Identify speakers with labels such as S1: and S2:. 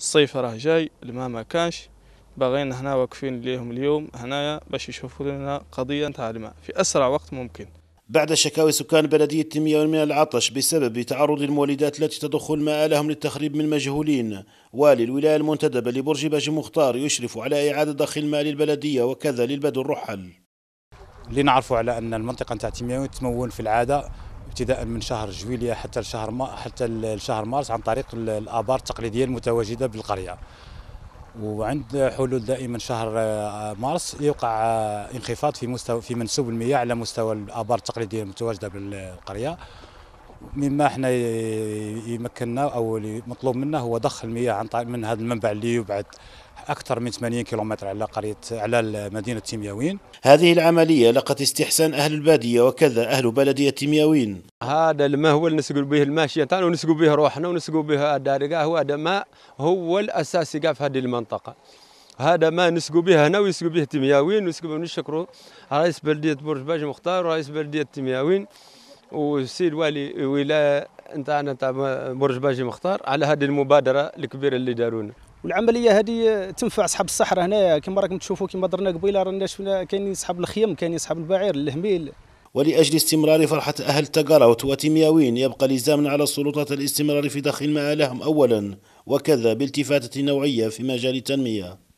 S1: الصيف راه جاي الماء ما كانش باغيين هنا واقفين ليهم اليوم هنايا باش يشوفوا لنا قضيه نتاع الماء في اسرع وقت ممكن
S2: بعد شكاوي سكان بلدية تيمية من العطش بسبب تعرض المولدات التي تضخ الماء لهم للتخريب من مجهولين والي الولاية المنتدبة لبرج باج مختار يشرف على إعادة ضخ الماء للبلدية وكذا للبدو الرحل اللي نعرفه على أن المنطقة نتاع تيمية تمول في العادة
S3: ابتداء من شهر جويلية حتى الشهر ما حتى الشهر مارس عن طريق الآبار التقليدية المتواجدة بالقرية وعند حلول دائما شهر آه، مارس يوقع آه، انخفاض في مستوى في منسوب المياه على مستوى الآبار التقليدية المتواجدة بالقرية مما احنا يمكننا او مطلوب منا هو ضخ المياه عن طريق من هذا المنبع اللي يبعد أكثر من 80 كيلومتر على قرية على مدينة
S2: تيمياوين هذه العملية لقت استحسان أهل البادية وكذا أهل بلدية تيمياوين
S4: هذا الماء هو اللي نسقوا به الماشية تاعنا ونسقوا به روحنا ونسقوا به الدارقة هو هذا ماء هو الأساسي في هذه المنطقة هذا ما نسقوا به هنا ويسقوا به تيمياوين ونسقوا نشكروا رئيس بلدية برج باج مختار ورئيس بلدية تيمياوين وسيد الوالي ولايه نتاعنا نتاع برج باجي مختار على هذه المبادره الكبيره اللي دارونا
S5: والعمليه هذه تنفع اصحاب الصحراء هنايا كما راكم تشوفوا كما درنا قبيله رانا
S2: شفنا كاين اصحاب الخيم كاين اصحاب البعير الهميل ولأجل استمرار فرحة أهل تقرعوت وتيمياوين يبقى لزاما على السلطات الاستمرار في ضخ المآلهم أولا وكذا بالتفاتة نوعية في مجال التنمية